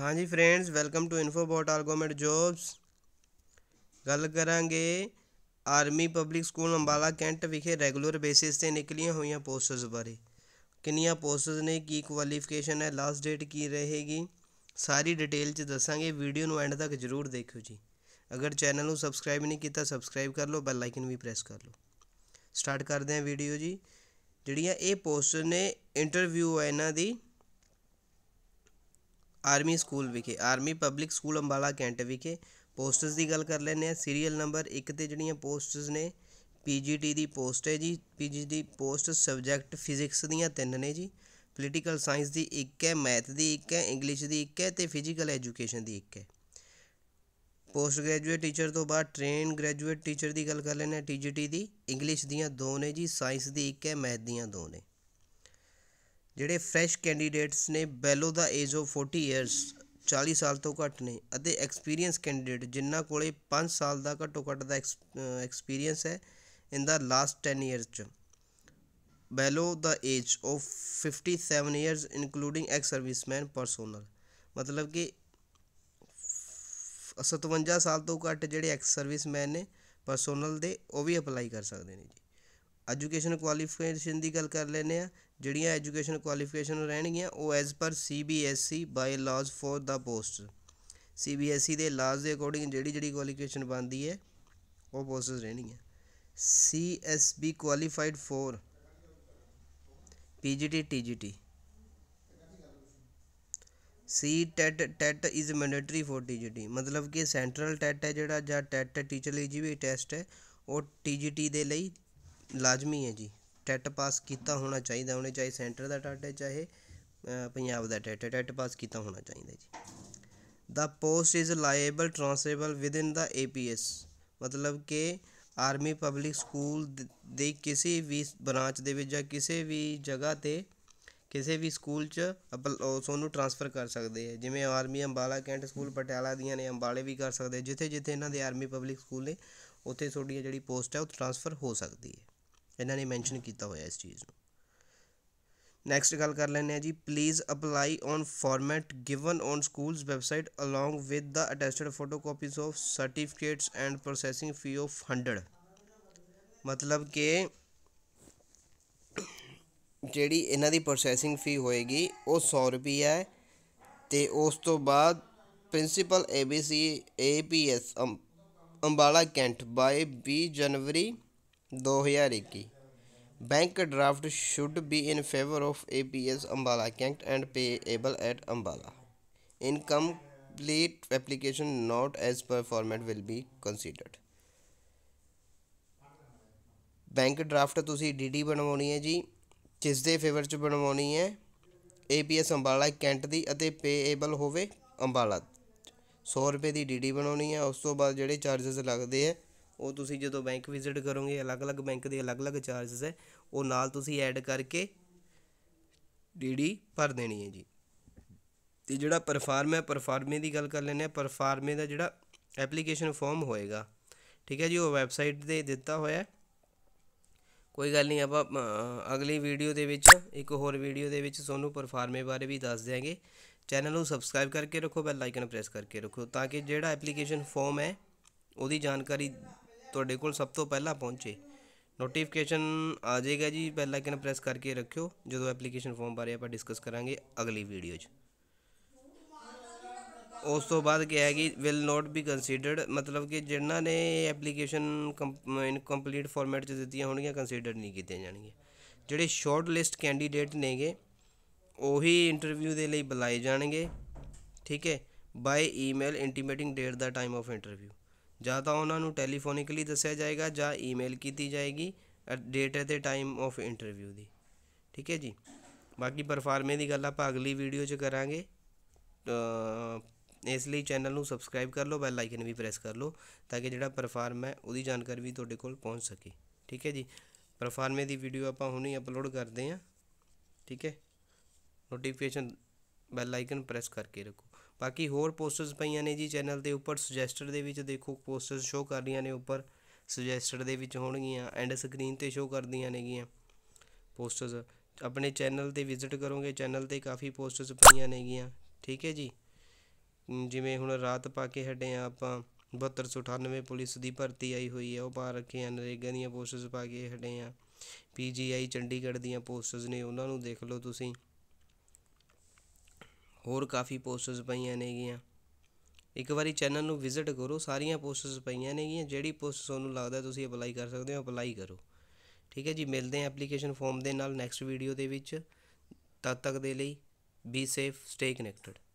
ਹਾਂਜੀ friends welcome to Infobot all government jobs ਗੱਲ ਕਰਾਂਗੇ army public school Ambala cantt ਵਿਖੇ ਰੈਗੂਲਰ ਬੇਸਿਸ ਤੇ ਨਿਕਲੀਆਂ ਹੋਈਆਂ ਪੋਸਟਸ ਬਾਰੇ ਕਿੰਨੀਆਂ ਪੋਸਟਸ ਨੇ ਕੀ ਕੁਆਲੀਫਿਕੇਸ਼ਨ ਹੈ ਲਾਸਟ ਡੇਟ ਕੀ ਰਹੇਗੀ ਸਾਰੀ ਡਿਟੇਲ ਚ ਦੱਸਾਂਗੇ ਵੀਡੀਓ ਨੂੰ ਐਂਡ ਤੱਕ ਜ਼ਰੂਰ ਦੇਖਿਓ ਜੀ ਅਗਰ ਚੈਨਲ ਨੂੰ ਸਬਸਕ੍ਰਾਈਬ ਨਹੀਂ ਕੀਤਾ ਸਬਸਕ੍ਰਾਈਬ ਕਰ ਲਓ ਬੈਲ ਆਈਕਨ ਵੀ ਪ੍ਰੈਸ ਕਰ ਲਓ ਸਟਾਰਟ ਕਰਦੇ ਹਾਂ ਵੀਡੀਓ ਜੀ ਜਿਹੜੀਆਂ ਇਹ ਪੋਸਟਸ ਨੇ ਇੰਟਰਵਿਊ ਹੈ ਇਹਨਾਂ ਦੀ ਆਰਮੀ ਸਕੂਲ ਵਿਖੇ army public school Ambala cantt ਵਿਖੇ ਪੋਸਟਸ ਦੀ ਗੱਲ ਕਰ ਲੈਨੇ ਆ ਸੀਰੀਅਲ ਨੰਬਰ 1 ਤੇ ਜਿਹੜੀਆਂ ਪੋਸਟਸ ਨੇ ਪੀਜੀਟੀ ਦੀ ਪੋਸਟ ਹੈ ਜੀ ਪੀਜੀ ਦੀ ਪੋਸਟ ਸਬਜੈਕਟ ਫਿਜ਼ਿਕਸ ਦੀਆਂ ਤਿੰਨ ਨੇ ਜੀ ਪੋਲੀਟੀਕਲ ਸਾਇੰਸ ਦੀ ਇੱਕ ਹੈ ਮੈਥ ਦੀ ਇੱਕ ਹੈ ਇੰਗਲਿਸ਼ ਦੀ ਇੱਕ ਹੈ ਤੇ ਫਿਜ਼ੀਕਲ ਐਜੂਕੇਸ਼ਨ ਦੀ ਇੱਕ ਹੈ ਪੋਸਟ ਗ੍ਰੈਜੂਏਟ ਟੀਚਰ ਤੋਂ ਬਾਅਦ ਟ੍ਰੇਨ ਗ੍ਰੈਜੂਏਟ ਟੀਚਰ ਦੀ ਗੱਲ ਕਰ ਲੈਨੇ ਆ ਟੀਜੀਟੀ ਦੀ ਇੰਗਲਿਸ਼ ਦੀਆਂ ਦੋ ਨੇ ਜੀ ਸਾਇੰਸ ਦੀ ਇੱਕ ਹੈ ਮੈਥ ਦੀਆਂ ਦੋ ਨੇ ਜਿਹੜੇ ਫਰੈਸ਼ ਕੈਂਡੀਡੇਟਸ ਨੇ below the age of 40 years 40 ਸਾਲ ਤੋਂ ਘੱਟ ਨੇ ਅਤੇ ਐਕਸਪੀਰੀਅੰਸ ਕੈਂਡੀਡੇਟ ਜਿਨ੍ਹਾਂ ਕੋਲੇ 5 ਸਾਲ ਦਾ ਘੱਟੋ ਘੱਟ ਦਾ ਐਕਸਪੀਰੀਅੰਸ ਹੈ ਇਨ ਦਾ ਲਾਸਟ 10 ਇਅਰਸ ਚ below the age of 57 years including ex serviceman personnel ਮਤਲਬ ਕਿ 57 ਸਾਲ ਤੋਂ ਘੱਟ ਜਿਹੜੇ ਐਕਸ ਸਰਵਿਸਮੈਨ ਨੇ ਪਰਸੋਨਲ ਦੇ ਉਹ ਵੀ ਅਪਲਾਈ ਕਰ ਸਕਦੇ ਨੇ ਜੀ ਐਜੂਕੇਸ਼ਨ ਕੁਆਲੀਫਿਕੇਸ਼ਨ ਦੀ ਗੱਲ ਕਰ ਲੈਨੇ ਆ ਜਿਹੜੀਆਂ ਐਜੂਕੇਸ਼ਨ ਕੁਆਲੀਫਿਕੇਸ਼ਨ ਰਹਿਣਗੀਆਂ ਉਹ as per CBSE bylaws for the post CBSE ਦੇ ਲਾਜ਼ ਦੇ ਅਕੋਰਡਿੰਗ ਜਿਹੜੀ ਜਿਹੜੀ ਕੁਆਲੀਫਿਕੇਸ਼ਨ ਬਣਦੀ ਹੈ ਉਹ ਪੋਸਟਸ ਰਹਿਣਗੀਆਂ CSB qualified for PGT TGT C TET TET is mandatory for TGT ਮਤਲਬ ਕਿ ਸੈਂਟਰਲ ਟੈਟ e ਹੈ ਜਿਹੜਾ ਜਾਂ ਟੈਟ e ਟੀਚਰ ਲਈ ਜੀ ਵੀ ਟੈਸਟ ਹੈ ਉਹ ਟੀਜੀਟੀ ਦੇ ਲਈ ਲਾਜ਼ਮੀ ਹੈ ਜੀ ਟੈਟ ਪਾਸ ਕੀਤਾ ਹੋਣਾ ਚਾਹੀਦਾ ਉਹਨੇ ਚਾਹੀ ਸੈਂਟਰ ਦਾ ਟੈਟ ਹੈ ਚਾਹੇ ਪੰਜਾਬ ਦਾ ਟੈਟ ਹੈ ਟੈਟ ਪਾਸ ਕੀਤਾ ਹੋਣਾ ਚਾਹੀਦਾ ਜੀ the post is liable transferable in the APS ਮਤਲਬ ਕਿ ਆਰਮੀ ਪਬਲਿਕ ਸਕੂਲ ਦੇ ਕਿਸੇ ਵੀ ਬ੍ਰਾਂਚ ਦੇ ਵਿੱਚ ਜਾਂ ਕਿਸੇ ਵੀ ਜਗ੍ਹਾ ਤੇ ਕਿਸੇ ਵੀ ਸਕੂਲ 'ਚ ਸੋਨੂੰ ਟ੍ਰਾਂਸਫਰ ਕਰ ਸਕਦੇ ਆ ਜਿਵੇਂ army Ambala cantt school Patiala ਦੀਆਂ ਨੇ ਅੰਬਾਲੇ ਵੀ ਕਰ ਸਕਦੇ ਜਿੱਥੇ ਜਿੱਥੇ ਇਹਨਾਂ ਦੇ ਆਰਮੀ ਪਬਲਿਕ ਸਕੂਲ ਨੇ ਉੱਥੇ ਤੁਹਾਡੀ ਜਿਹੜੀ ਪੋਸਟ ਹੈ ਉਹ ਟ੍ਰਾਂਸਫਰ ਹੋ ਸਕਦੀ ਹੈ ਇਹਨਾਂ ਨੇ ਮੈਂਸ਼ਨ ਕੀਤਾ ਹੋਇਆ ਇਸ ਚੀਜ਼ ਨੂੰ ਨੈਕਸਟ ਗੱਲ ਕਰ ਲੈਂਦੇ ਆ ਜੀ please apply on format given on schools website along with the attested photocopies of certificates and processing fee of 100 ਮਤਲਬ ਕਿ ਜਿਹੜੀ ਇਹਨਾਂ ਦੀ ਪ੍ਰੋਸੈਸਿੰਗ ਫੀ ਹੋਏਗੀ ਉਹ 100 ਰੁਪਏ ਹੈ ਤੇ ਉਸ ਤੋਂ ਬਾਅਦ principal ABC APS Ambala cantt by 20 ਜਨਵਰੀ ਦੋ ਹਜ਼ਾਰ ਇੱਕੀ bank draft should be in favour of A P S Ambala cantt and payable at Ambala incomplete application not as per format will be considered bank draft ਤੁਸੀਂ ਡੀਡੀ ਬਣਵਾਉਣੀ ਹੈ ਜੀ ਕਿਸ ਦੇ ਫੇਵਰ ਚ ਬਣਵਾਉਣੀ ਹੈ ਏਪੀਐਸ ਅੰਬਾਲਾ ਕੈਂਟ ਦੀ ਅਤੇ ਪੇਏਬਲ ਹੋਵੇ ਅੰਬਾਲਾ 100 ਰੁਪਏ ਦੀ ਡੀਡੀ ਬਣਾਉਣੀ ਹੈ ਉਸ ਤੋਂ ਬਾਅਦ ਜਿਹੜੇ ਚਾਰजेस ਲੱਗਦੇ ਆ ਉਹ ਤੁਸੀਂ ਜਦੋਂ ਬੈਂਕ ਵਿਜ਼ਿਟ ਕਰੋਗੇ ਅਲੱਗ-ਅਲੱਗ ਬੈਂਕ ਦੇ ਅਲੱਗ-ਅਲੱਗ ਚਾਰजेस ਹੈ ਉਹ ਨਾਲ ਤੁਸੀਂ ਐਡ ਕਰਕੇ ਡੀਡੀ ਭਰ ਦੇਣੀ ਹੈ ਜੀ ਤੇ ਜਿਹੜਾ ਪਰਫਾਰਮ ਹੈ ਪਰਫਾਰਮੇ ਦੀ ਗੱਲ ਕਰ ਲੈਨੇ ਆ ਪਰਫਾਰਮੇ ਦਾ ਜਿਹੜਾ ਐਪਲੀਕੇਸ਼ਨ ਫਾਰਮ ਹੋਏਗਾ ਠੀਕ ਹੈ ਜੀ ਉਹ ਵੈਬਸਾਈਟ ਤੇ ਦਿੱਤਾ ਹੋਇਆ ਕੋਈ ਗੱਲ ਨਹੀਂ ਆਪਾਂ ਅਗਲੀ ਵੀਡੀਓ ਦੇ ਵਿੱਚ ਇੱਕ ਹੋਰ ਵੀਡੀਓ ਦੇ ਵਿੱਚ ਤੁਹਾਨੂੰ ਪਰਫਾਰਮੇ ਬਾਰੇ ਵੀ ਦੱਸ ਦਿਆਂਗੇ ਚੈਨਲ ਨੂੰ ਸਬਸਕ੍ਰਾਈਬ ਕਰਕੇ ਰੱਖੋ ਬੈਲ ਆਈਕਨ ਪ੍ਰੈਸ ਕਰਕੇ ਰੱਖੋ ਤਾਂ ਕਿ ਜਿਹੜਾ ਐਪਲੀਕੇਸ਼ਨ ਫਾਰਮ ਹੈ ਉਹਦੀ ਜਾਣਕਾਰੀ थोड़े को सब तो पहला पहुँचे नोटिफिकेशन आ जाएगा जी बैलाइकन प्रेस करके रखियो जो एप्लीकेशन फॉर्म बारे आप डिस्कस करा अगली वीडियो उस तो बाद क्या है कि विल नॉट बी कंसीडर्ड मतलब कि ने एप्लीकेशन कंप इनकम्प्लीट फॉरमेट से दिखाई होगी कंसीडर नहीं की जाएगी जोड़े शॉर्ट लिस्ट कैंडीडेट ने गे उ इंटरव्यू के लिए बुलाए जाएंगे ठीक है by email intimating date the time of interview ਜਾਂ ਤਾਂ ਉਹਨਾਂ ਨੂੰ ਟੈਲੀਫੋਨਿਕਲੀ ਦੱਸਿਆ ਜਾਏਗਾ ਜਾਂ ਈਮੇਲ ਕੀਤੀ ਜਾਏਗੀ ਡੇਟ ਅਤੇ ਟਾਈਮ ਆਫ ਇੰਟਰਵਿਊ ਦੀ ਠੀਕ ਹੈ ਜੀ ਬਾਕੀ ਪਰਫਾਰਮੇ ਦੀ ਗੱਲ ਆਪਾਂ ਅਗਲੀ ਵੀਡੀਓ 'ਚ ਕਰਾਂਗੇ ਇਸ ਲਈ ਚੈਨਲ ਨੂੰ ਸਬਸਕ੍ਰਾਈਬ ਕਰ ਲਓ ਬੈਲ ਆਈਕਨ ਵੀ ਪ੍ਰੈਸ ਕਰ ਲਓ ਤਾਂ ਕਿ ਜਿਹੜਾ ਪਰਫਾਰਮ ਹੈ ਉਹਦੀ ਜਾਣਕਾਰੀ ਵੀ ਤੁਹਾਡੇ ਕੋਲ ਪਹੁੰਚ ਸਕੇ ਠੀਕ ਹੈ ਜੀ ਪਰਫਾਰਮੇ ਦੀ ਵੀਡੀਓ ਆਪਾਂ ਹੁਣੇ ਅਪਲੋਡ ਕਰਦੇ ਹਾਂ ਠੀਕ ਹੈ ਨੋਟੀਫਿਕੇਸ਼ਨ ਬੈਲ ਆਈਕਨ ਪ੍ਰੈਸ ਕਰਕੇ ਰੱਖੋ ਬਾਕੀ ਹੋਰ ਪੋਸਟਰਸ ਪਈਆਂ ਨੇ ਜੀ ਚੈਨਲ ਦੇ ਉੱਪਰ ਸੁਜੈਸਟਡ ਦੇ ਵਿੱਚ ਦੇਖੋ ਪੋਸਟਰਸ ਸ਼ੋ ਕਰ ਰਹੀਆਂ ਨੇ ਉੱਪਰ ਸੁਜੈਸਟਡ ਦੇ ਵਿੱਚ ਹੋਣਗੀਆਂ ਐਂਡ ਸਕਰੀਨ ਤੇ ਸ਼ੋ ਕਰਦੀਆਂ ਨੇਗੀਆਂ ਪੋਸਟਰਸ ਆਪਣੇ ਚੈਨਲ ਤੇ ਵਿਜ਼ਿਟ ਕਰੋਗੇ ਚੈਨਲ ਤੇ ਕਾਫੀ ਪੋਸਟਰਸ ਪਈਆਂ ਨੇਗੀਆਂ ਠੀਕ ਹੈ ਜੀ ਜਿਵੇਂ ਹੁਣ ਰਾਤ ਪਾ ਕੇ ਹਟੇ ਆ ਆਪਾਂ 7298 ਪੁਲਿਸ ਦੀ ਭਰਤੀ ਆਈ ਹੋਈ ਹੈ ਉਹ ਪਾ ਰੱਖੇ ਆ ਨਰੇਗਾ ਦੀਆਂ ਪੋਸਟਰਸ ਪਾ ਕੇ ਹਟੇ ਆ ਪੀਜੀਆਈ ਚੰਡੀਗੜ੍ਹ ਦੀਆਂ ਪੋਸਟਰਸ ਨੇ ਉਹਨਾਂ ਨੂੰ ਦੇਖ ਲਓ ਤੁਸੀਂ ਹੋਰ ਕਾਫੀ ਪੋਸਟਸ ਪਈਆਂ ਨੇਗੀਆਂ ਇੱਕ ਵਾਰੀ ਚੈਨਲ ਨੂੰ ਵਿਜ਼ਿਟ ਕਰੋ ਸਾਰੀਆਂ ਪੋਸਟਸ ਪਈਆਂ ਨੇਗੀਆਂ ਜਿਹੜੀ ਪੋਸਟ ਤੁਹਾਨੂੰ ਲੱਗਦਾ ਤੁਸੀਂ ਅਪਲਾਈ ਕਰ ਸਕਦੇ ਹੋ ਅਪਲਾਈ ਕਰੋ ਠੀਕ ਹੈ ਜੀ ਮਿਲਦੇ ਹਾਂ ਐਪਲੀਕੇਸ਼ਨ ਫਾਰਮ ਦੇ ਨਾਲ ਨੈਕਸਟ ਵੀਡੀਓ ਦੇ ਵਿੱਚ ਤਦ ਤੱਕ ਦੇ ਲਈ ਬੀ ਸੇਫ ਸਟੇ ਕਨੈਕਟਡ